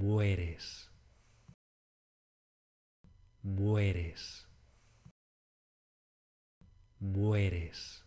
mueres, mueres, mueres.